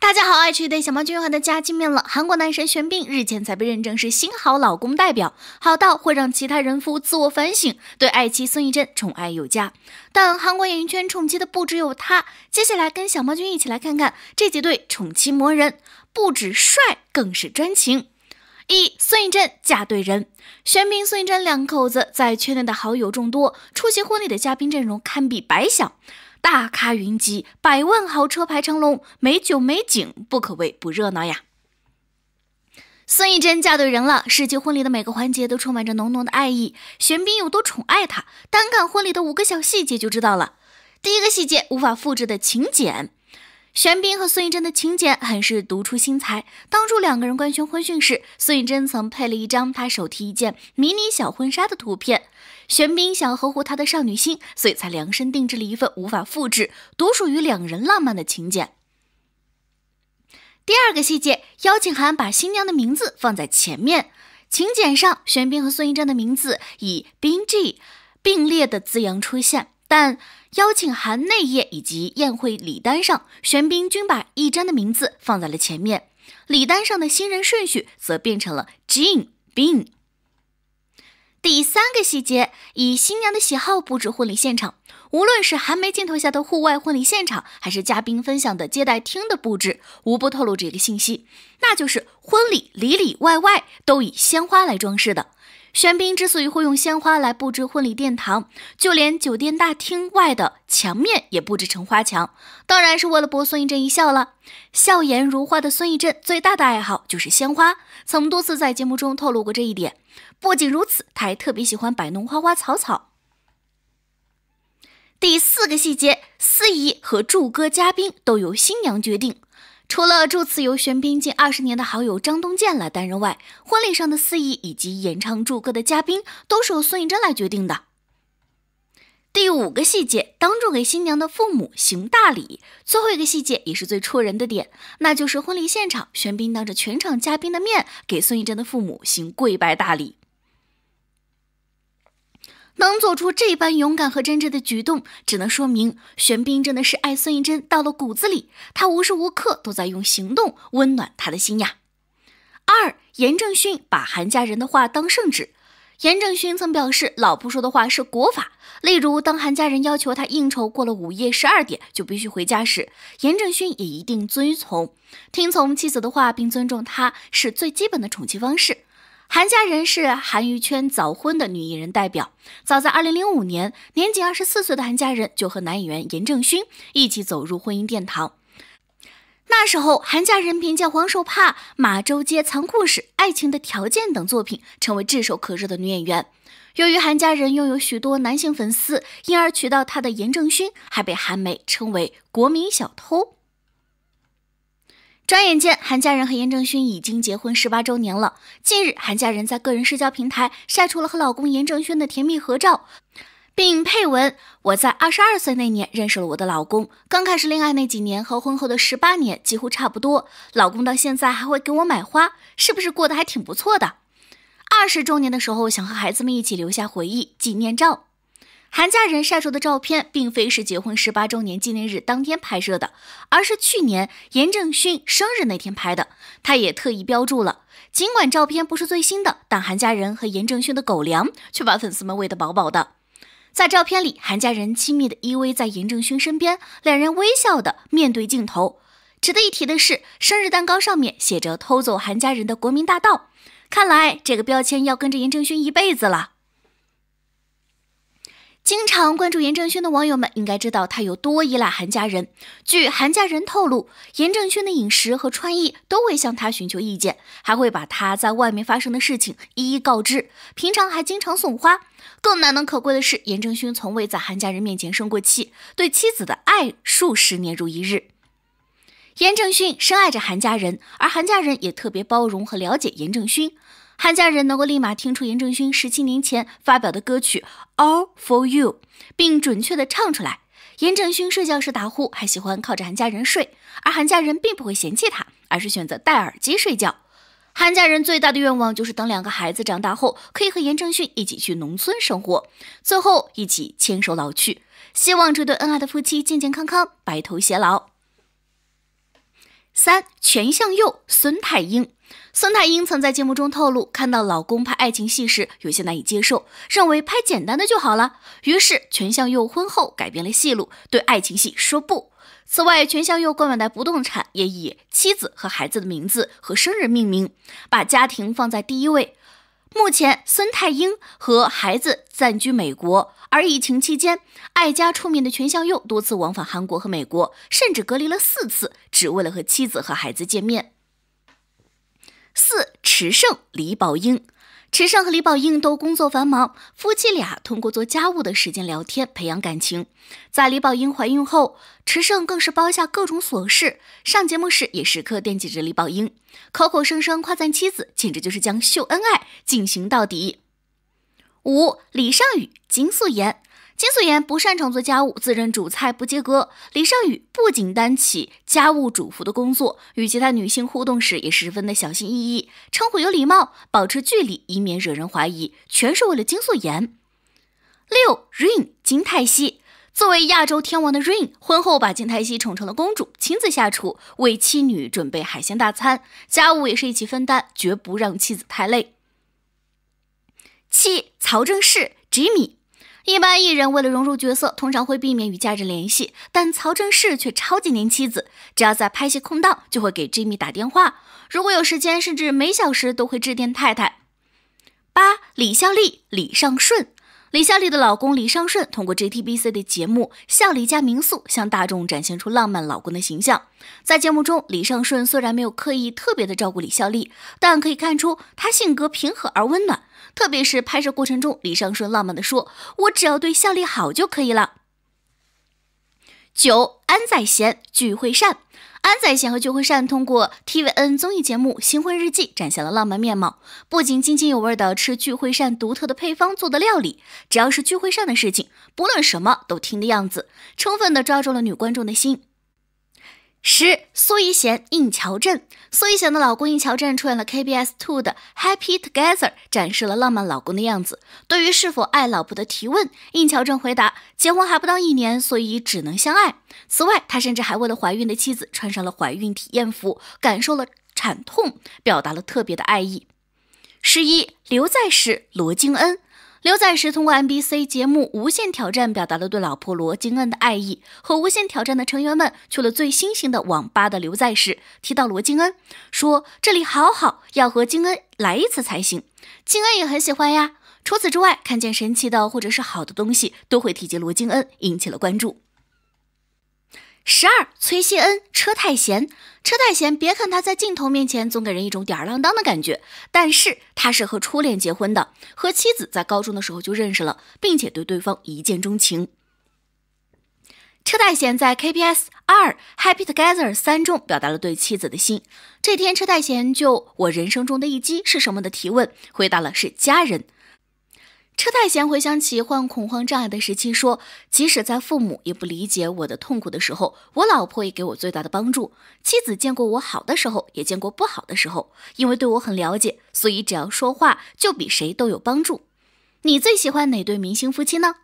大家好，爱趣对小毛君又来的家见面了。韩国男神玄彬日前才被认证是新好老公代表，好到会让其他人夫自我反省，对爱妻孙艺珍宠爱有加。但韩国演艺圈宠妻的不只有他，接下来跟小毛君一起来看看这几对宠妻魔人，不止帅，更是专情。一孙艺珍嫁对人，玄彬孙艺珍两口子在圈内的好友众多，出席婚礼的嘉宾阵容堪比白相。大咖云集，百万豪车排长龙，美酒美景，不可谓不热闹呀！孙艺珍嫁对人了，世纪婚礼的每个环节都充满着浓浓的爱意。玄彬有多宠爱她，单看婚礼的五个小细节就知道了。第一个细节，无法复制的请柬。玄彬和孙艺珍的请柬很是独出心裁。当初两个人官宣婚讯时，孙艺珍曾配了一张她手提一件迷你小婚纱的图片。玄彬想呵护她的少女心，所以才量身定制了一份无法复制、独属于两人浪漫的请柬。第二个细节，邀请函把新娘的名字放在前面，请柬上玄彬和孙艺珍的名字以“冰 G” 并列的字样出现。但邀请函内页以及宴会礼单上，玄彬均把艺珍的名字放在了前面，礼单上的新人顺序则变成了 Jin Bin。第三个细节，以新娘的喜好布置婚礼现场，无论是寒梅镜头下的户外婚礼现场，还是嘉宾分享的接待厅的布置，无不透露这个信息，那就是婚礼里里外外都以鲜花来装饰的。玄彬之所以会用鲜花来布置婚礼殿堂，就连酒店大厅外的墙面也布置成花墙，当然是为了博孙艺珍一笑了。笑颜如花的孙艺珍最大的爱好就是鲜花，曾多次在节目中透露过这一点。不仅如此，他还特别喜欢摆弄花花草草。第四个细节，司仪和祝歌嘉宾都由新娘决定。除了祝词由玄彬近二十年的好友张东健来担任外，婚礼上的司仪以及演唱祝歌的嘉宾都是由孙艺珍来决定的。第五个细节，当众给新娘的父母行大礼。最后一个细节也是最戳人的点，那就是婚礼现场，玄彬当着全场嘉宾的面给孙艺珍的父母行跪拜大礼。能做出这般勇敢和真挚的举动，只能说明玄彬真的是爱孙艺珍到了骨子里。他无时无刻都在用行动温暖他的心呀。二严正勋把韩家人的话当圣旨。严正勋曾表示，老婆说的话是国法。例如，当韩家人要求他应酬过了午夜十二点就必须回家时，严正勋也一定遵从，听从妻子的话，并尊重她，是最基本的宠妻方式。韩佳人是韩娱圈早婚的女艺人代表。早在2005年，年仅24岁的韩佳人就和男演员严正勋一起走入婚姻殿堂。那时候，韩佳人凭借《黄手帕》《马州街残酷史》《爱情的条件》等作品，成为炙手可热的女演员。由于韩佳人拥有许多男性粉丝，因而娶到她的严正勋还被韩媒称为“国民小偷”。转眼间，韩家人和严正勋已经结婚十八周年了。近日，韩家人在个人社交平台晒出了和老公严正勋的甜蜜合照，并配文：“我在二十二岁那年认识了我的老公，刚开始恋爱那几年和婚后的十八年几乎差不多。老公到现在还会给我买花，是不是过得还挺不错的？二十周年的时候，想和孩子们一起留下回忆纪念照。”韩家人晒出的照片并非是结婚十八周年纪念日当天拍摄的，而是去年严正勋生日那天拍的。他也特意标注了。尽管照片不是最新的，但韩家人和严正勋的“狗粮”却把粉丝们喂得饱饱的。在照片里，韩家人亲密地依偎在严正勋身边，两人微笑地面对镜头。值得一提的是，生日蛋糕上面写着“偷走韩家人的国民大盗”，看来这个标签要跟着严正勋一辈子了。经常关注严正勋的网友们应该知道他有多依赖韩家人。据韩家人透露，严正勋的饮食和穿衣都会向他寻求意见，还会把他在外面发生的事情一一告知。平常还经常送花。更难能可贵的是，严正勋从未在韩家人面前生过气，对妻子的爱数十年如一日。严正勋深爱着韩家人，而韩家人也特别包容和了解严正勋。韩家人能够立马听出严正勋十七年前发表的歌曲 All for You，并准确的唱出来。严正勋睡觉时打呼，还喜欢靠着韩家人睡，而韩家人并不会嫌弃他，而是选择戴耳机睡觉。韩家人最大的愿望就是等两个孩子长大后，可以和严正勋一起去农村生活，最后一起牵手老去。希望这对恩爱的夫妻健健康康，白头偕老。三全相佑孙太英，孙太英曾在节目中透露，看到老公拍爱情戏时有些难以接受，认为拍简单的就好了。于是全相佑婚后改变了戏路，对爱情戏说不。此外，全相佑购买的不动产也以妻子和孩子的名字和生日命名，把家庭放在第一位。目前，孙太英和孩子暂居美国。而疫情期间，爱家出面的全相佑多次往返韩国和美国，甚至隔离了四次，只为了和妻子和孩子见面。四池胜李宝英。池晟和李宝英都工作繁忙，夫妻俩通过做家务的时间聊天，培养感情。在李宝英怀孕后，池晟更是包下各种琐事，上节目时也时刻惦记着李宝英，口口声声夸赞妻子，简直就是将秀恩爱进行到底。五，李尚宇金素妍。金素妍不擅长做家务，自认煮菜不及格。李尚宇不仅担起家务主妇的工作，与其他女性互动时也十分的小心翼翼，称呼有礼貌，保持距离，以免惹人怀疑，全是为了金素妍。六 Rain 金泰熙作为亚洲天王的 Rain，婚后把金泰熙宠成了公主，亲自下厨为妻女准备海鲜大餐，家务也是一起分担，绝不让妻子太累。七曹正奭 Jimmy。一般艺人为了融入角色，通常会避免与家人联系，但曹正奭却超级黏妻子，只要在拍戏空档就会给 Jimmy 打电话，如果有时间，甚至每小时都会致电太太。八李孝利李尚顺。李孝利的老公李尚顺通过 JTBC 的节目《孝利家民宿》向大众展现出浪漫老公的形象。在节目中，李尚顺虽然没有刻意特别的照顾李孝利，但可以看出他性格平和而温暖。特别是拍摄过程中，李尚顺浪漫地说：“我只要对孝利好就可以了。”九安宰贤聚会扇，安宰贤和聚会扇通过 tvn 综艺节目《新婚日记》展现了浪漫面貌，不仅津津有味地吃聚会扇独特的配方做的料理，只要是聚会扇的事情，不论什么都听的样子，充分地抓住了女观众的心。十苏怡贤应乔振，苏怡贤的老公应乔振出演了 k b s Two 的《Happy Together》，展示了浪漫老公的样子。对于是否爱老婆的提问，应乔振回答：“结婚还不到一年，所以只能相爱。”此外，他甚至还为了怀孕的妻子穿上了怀孕体验服，感受了产痛，表达了特别的爱意。十一刘在石罗京恩。刘在石通过 MBC 节目《无限挑战》表达了对老婆罗京恩的爱意，和《无限挑战》的成员们去了最新型的网吧的刘在石提到罗京恩，说这里好好，要和京恩来一次才行。京恩也很喜欢呀。除此之外，看见神奇的或者是好的东西，都会提及罗京恩，引起了关注。十二崔熙恩车太贤，车太贤，别看他在镜头面前总给人一种吊儿郎当的感觉，但是他是和初恋结婚的，和妻子在高中的时候就认识了，并且对对方一见钟情。车太贤在 K P S 二 Happy Together 三中表达了对妻子的心。这天，车太贤就我人生中的一击是什么的提问，回答了是家人。车太贤回想起患恐慌障碍的时期，说：“即使在父母也不理解我的痛苦的时候，我老婆也给我最大的帮助。妻子见过我好的时候，也见过不好的时候，因为对我很了解，所以只要说话就比谁都有帮助。你最喜欢哪对明星夫妻呢？”